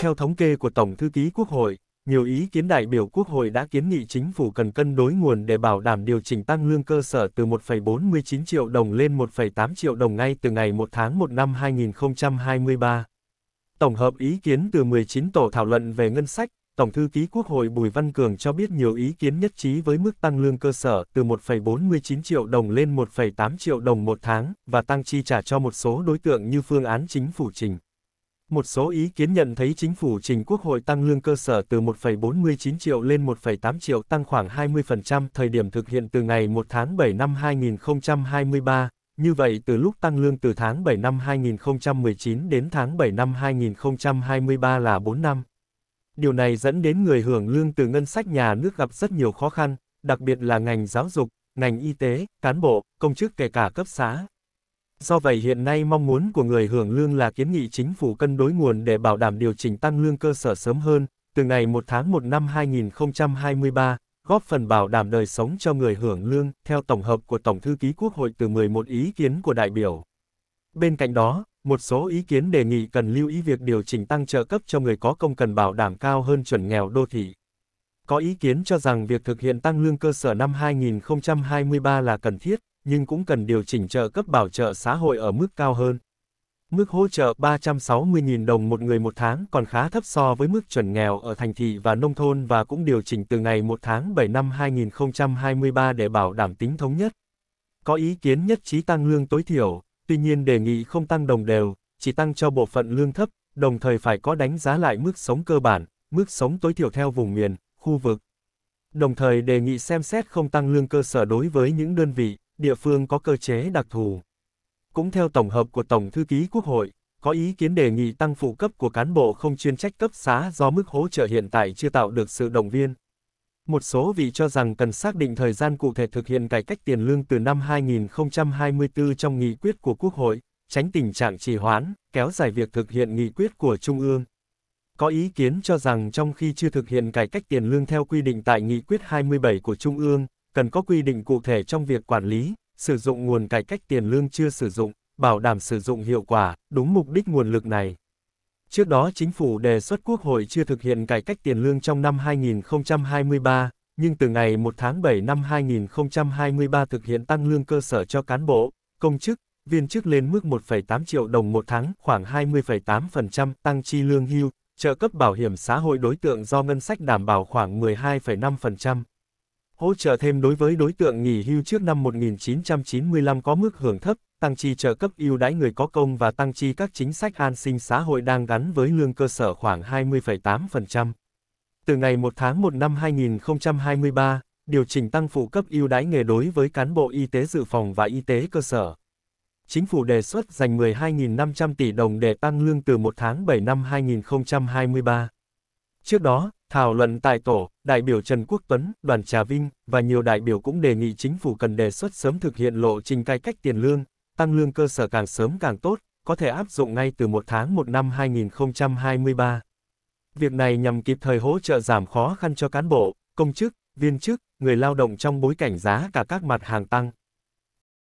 Theo thống kê của Tổng Thư ký Quốc hội, nhiều ý kiến đại biểu Quốc hội đã kiến nghị chính phủ cần cân đối nguồn để bảo đảm điều chỉnh tăng lương cơ sở từ 1,49 triệu đồng lên 1,8 triệu đồng ngay từ ngày 1 tháng 1 năm 2023. Tổng hợp ý kiến từ 19 tổ thảo luận về ngân sách, Tổng thư ký Quốc hội Bùi Văn Cường cho biết nhiều ý kiến nhất trí với mức tăng lương cơ sở từ 1,49 triệu đồng lên 1,8 triệu đồng một tháng và tăng chi trả cho một số đối tượng như phương án chính phủ trình. Một số ý kiến nhận thấy chính phủ trình Quốc hội tăng lương cơ sở từ 1,49 triệu lên 1,8 triệu tăng khoảng 20% thời điểm thực hiện từ ngày 1 tháng 7 năm 2023. Như vậy từ lúc tăng lương từ tháng 7 năm 2019 đến tháng 7 năm 2023 là 4 năm. Điều này dẫn đến người hưởng lương từ ngân sách nhà nước gặp rất nhiều khó khăn, đặc biệt là ngành giáo dục, ngành y tế, cán bộ, công chức kể cả cấp xã, Do vậy hiện nay mong muốn của người hưởng lương là kiến nghị chính phủ cân đối nguồn để bảo đảm điều chỉnh tăng lương cơ sở sớm hơn, từ ngày 1 tháng 1 năm 2023, góp phần bảo đảm đời sống cho người hưởng lương, theo tổng hợp của Tổng Thư ký Quốc hội từ 11 ý kiến của đại biểu. Bên cạnh đó, một số ý kiến đề nghị cần lưu ý việc điều chỉnh tăng trợ cấp cho người có công cần bảo đảm cao hơn chuẩn nghèo đô thị. Có ý kiến cho rằng việc thực hiện tăng lương cơ sở năm 2023 là cần thiết, nhưng cũng cần điều chỉnh trợ cấp bảo trợ xã hội ở mức cao hơn. Mức hỗ trợ 360.000 đồng một người một tháng còn khá thấp so với mức chuẩn nghèo ở thành thị và nông thôn và cũng điều chỉnh từ ngày 1 tháng 7 năm 2023 để bảo đảm tính thống nhất. Có ý kiến nhất trí tăng lương tối thiểu, tuy nhiên đề nghị không tăng đồng đều, chỉ tăng cho bộ phận lương thấp, đồng thời phải có đánh giá lại mức sống cơ bản, mức sống tối thiểu theo vùng miền, khu vực. Đồng thời đề nghị xem xét không tăng lương cơ sở đối với những đơn vị, địa phương có cơ chế đặc thù. Cũng theo tổng hợp của Tổng Thư ký Quốc hội, có ý kiến đề nghị tăng phụ cấp của cán bộ không chuyên trách cấp xã do mức hỗ trợ hiện tại chưa tạo được sự động viên. Một số vị cho rằng cần xác định thời gian cụ thể thực hiện cải cách tiền lương từ năm 2024 trong nghị quyết của Quốc hội, tránh tình trạng trì hoãn, kéo dài việc thực hiện nghị quyết của Trung ương. Có ý kiến cho rằng trong khi chưa thực hiện cải cách tiền lương theo quy định tại nghị quyết 27 của Trung ương, cần có quy định cụ thể trong việc quản lý, sử dụng nguồn cải cách tiền lương chưa sử dụng, bảo đảm sử dụng hiệu quả, đúng mục đích nguồn lực này. Trước đó chính phủ đề xuất Quốc hội chưa thực hiện cải cách tiền lương trong năm 2023, nhưng từ ngày 1 tháng 7 năm 2023 thực hiện tăng lương cơ sở cho cán bộ, công chức, viên chức lên mức 1,8 triệu đồng một tháng, khoảng 20,8% tăng chi lương hưu, trợ cấp bảo hiểm xã hội đối tượng do ngân sách đảm bảo khoảng 12,5% hỗ trợ thêm đối với đối tượng nghỉ hưu trước năm 1995 có mức hưởng thấp, tăng chi trợ cấp ưu đãi người có công và tăng chi các chính sách an sinh xã hội đang gắn với lương cơ sở khoảng 20,8%. Từ ngày 1 tháng 1 năm 2023, điều chỉnh tăng phụ cấp ưu đãi nghề đối với cán bộ y tế dự phòng và y tế cơ sở. Chính phủ đề xuất dành 12.500 tỷ đồng để tăng lương từ 1 tháng 7 năm 2023. Trước đó, Thảo luận tại tổ, đại biểu Trần Quốc Tuấn, Đoàn Trà Vinh và nhiều đại biểu cũng đề nghị chính phủ cần đề xuất sớm thực hiện lộ trình cải cách tiền lương, tăng lương cơ sở càng sớm càng tốt, có thể áp dụng ngay từ 1 tháng 1 năm 2023. Việc này nhằm kịp thời hỗ trợ giảm khó khăn cho cán bộ, công chức, viên chức, người lao động trong bối cảnh giá cả các mặt hàng tăng.